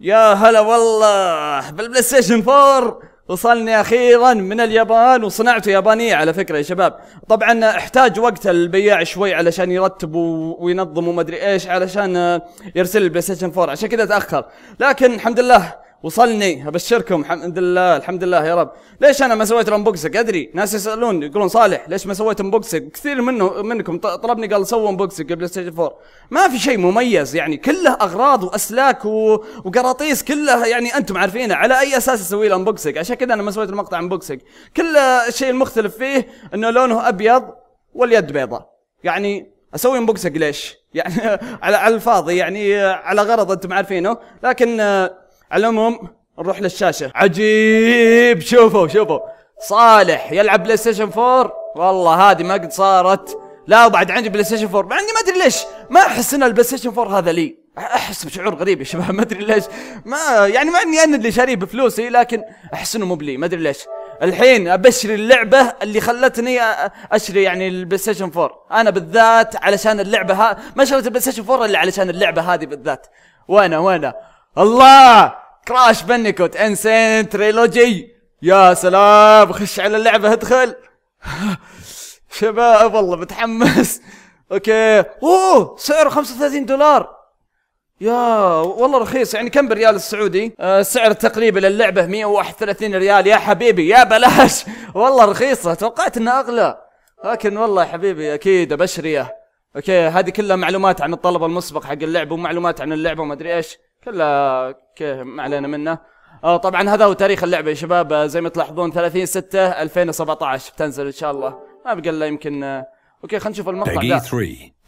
يا هلا والله بالبلاي ستيشن 4 وصلني اخيرا من اليابان وصنعته يابانيه على فكره يا شباب طبعا احتاج وقت البياع شوي علشان يرتب وينظم وما ادري ايش علشان يرسل البلاي ستيشن 4 عشان كذا تاخر لكن الحمد لله وصلني ابشركم الحمد لله الحمد لله يا رب ليش انا ما سويت انبوكسنج ادري ناس يسالون يقولون صالح ليش ما سويت انبوكسنج كثير منه منكم طلبني قال سووا انبوكسنج قبل ستيشن 4 ما في شيء مميز يعني كله اغراض واسلاك و... وقراطيس كلها يعني انتم عارفينه على اي اساس اسوي له انبوكسنج عشان كذا انا ما سويت المقطع انبوكسنج كل الشيء المختلف فيه انه لونه ابيض واليد بيضاء يعني اسوي انبوكسنج ليش يعني على الفاضي يعني على غرض انتم عارفينه لكن على العموم نروح للشاشه عجيب شوفوا شوفوا صالح يلعب بلاي ستيشن 4 والله هذه ما قد صارت لا وبعد عندي بلاي ستيشن 4 مع اني ما ادري ليش ما احس ان البلاي ستيشن 4 هذا لي احس بشعور غريب يا شباب ما ادري ليش ما يعني مع اني انا اللي شاريه بفلوسي لكن احس انه مو بلي ما ادري ليش الحين ابشري اللعبه اللي خلتني اشري يعني البلاي ستيشن 4 انا بالذات علشان اللعبه ها ما شريت البلاي ستيشن 4 الا علشان اللعبه هذه بالذات وانا وانا الله كراش بنكوت انسين تريلوجي يا سلام خش على اللعبه ادخل شباب والله متحمس اوكي اوه سعره 35 دولار يا والله رخيص يعني كم بالريال السعودي؟ آه سعر تقريبا للعبه 131 ريال يا حبيبي يا بلاش والله رخيصه توقعت انها اغلى لكن والله يا حبيبي اكيد بشريه اوكي هذه كلها معلومات عن الطلب المسبق حق اللعبه ومعلومات عن اللعبه وما ادري ايش كلها كيه ما علينا منه آه طبعا هذا هو تاريخ اللعبه يا شباب آه، زي ما تلاحظون 30 6 2017 بتنزل ان شاء الله ما بقى الا يمكن آه، اوكي خلينا نشوف المقطع ده 3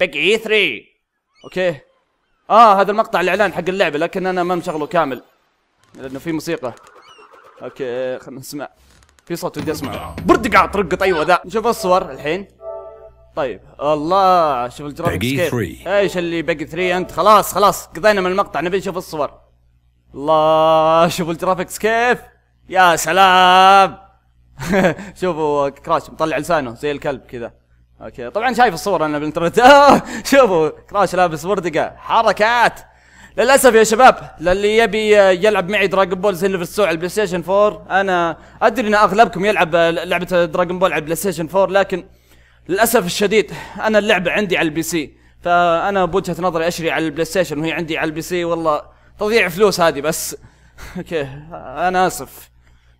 اي 3 اوكي اه هذا المقطع الاعلان حق اللعبه لكن انا ما مشغله كامل لانه في موسيقى اوكي خلينا نسمع في صوت ودي اسمعه بردقع طرقط ايوه ذا نشوف الصور الحين طيب الله شوف الجرافيكس كيف ايش اللي باقي 3 انت خلاص خلاص قضينا من المقطع نبي نشوف الصور الله شوف الجرافيكس كيف يا سلام شوفوا كراش مطلع لسانه زي الكلب كذا اوكي طبعا شايف الصور انا بالانترنت شوفوا كراش لابس وردقه حركات للاسف يا شباب للي يبي يلعب معي دراجون بول زي في السوق على البلاي ستيشن 4 انا ادري ان اغلبكم يلعب لعبه دراجون بول على البلاي ستيشن 4 لكن للاسف الشديد انا اللعبه عندي على البي سي فانا بوجهه نظري اشري على البلاي ستيشن وهي عندي على البي سي والله تضييع فلوس هذه بس اوكي انا اسف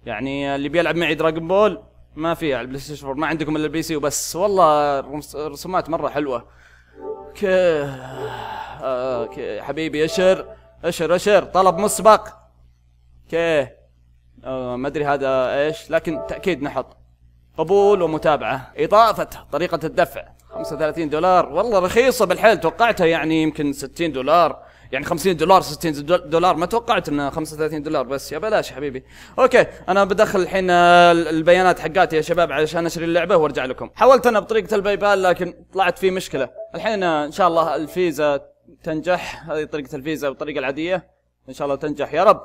يعني اللي بيلعب معي دراجون بول ما في على البلاي ستيشن 4 ما عندكم الا البي سي وبس والله رسومات مره حلوه اوكي اوكي حبيبي اشر اشر اشر طلب مسبق اوكي ما ادري هذا ايش لكن تاكيد نحط قبول ومتابعة إضافة طريقة الدفع 35 دولار والله رخيصة بالحيل توقعتها يعني يمكن 60 دولار يعني 50 دولار 60 دولار ما توقعت انها 35 دولار بس يا بلاش يا حبيبي اوكي انا بدخل الحين آه، البيانات حقاتي يا شباب علشان اشتري اللعبه وارجع لكم حاولت انا بطريقه الباي بال لكن طلعت في مشكله الحين آه، ان شاء الله الفيزا تنجح هذه طريقه الفيزا بالطريقه العاديه ان شاء الله تنجح يا رب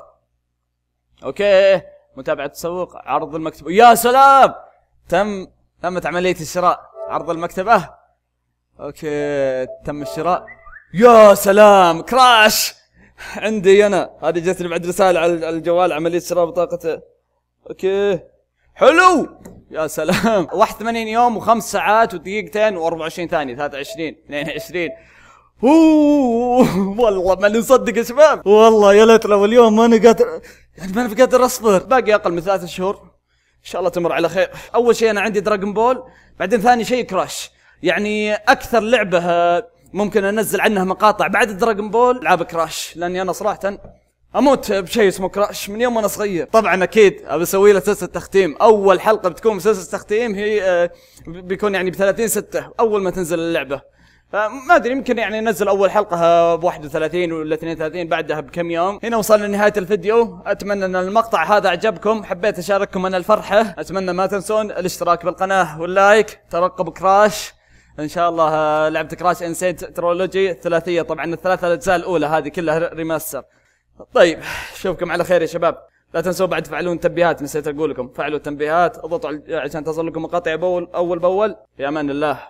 اوكي متابعه التسوق عرض المكتب يا سلام تم تمت عملية الشراء عرض المكتبة اوكي تم الشراء يا سلام كراش عندي انا هذه جتني بعد رسالة على الجوال عملية شراء بطاقته اوكي حلو يا سلام 81 يوم و5 ساعات ودقيقتين و24 ثانية 23 22 اوه والله ما نصدق يا شباب والله يا ليت لو اليوم ماني قادر يعني ماني قادر اصبر باقي اقل من ثلاثة شهور ان شاء الله تمر على خير اول شيء انا عندي دراغون بول بعدين ثاني شيء كراش يعني اكثر لعبه آه، ممكن انزل عنها مقاطع بعد دراغون بول العاب كراش لاني انا صراحه اموت بشيء اسمه كراش من يوم انا صغير طبعا اكيد ابي اسوي له سلسله تختيم اول حلقه بتكون سلسله تختيم هي آه، بيكون يعني ب 30 6 اول ما تنزل اللعبه فما ادري يمكن يعني نزل اول حلقه ب 31 ولا 32 بعدها بكم يوم هنا وصلنا لنهايه الفيديو اتمنى ان المقطع هذا عجبكم حبيت اشارككم انا الفرحه اتمنى ما تنسون الاشتراك بالقناه واللايك ترقب كراش ان شاء الله آه، لعبه كراش انسيت ترولوجي الثلاثيه طبعا الثلاثه الاجزاء الاولى هذه كلها ريماستر طيب اشوفكم على خير يا شباب لا تنسوا بعد تفعلون تنبيهات نسيت اقول لكم فعلوا التنبيهات اضغطوا عشان تصل لكم مقاطع اول باول في امان الله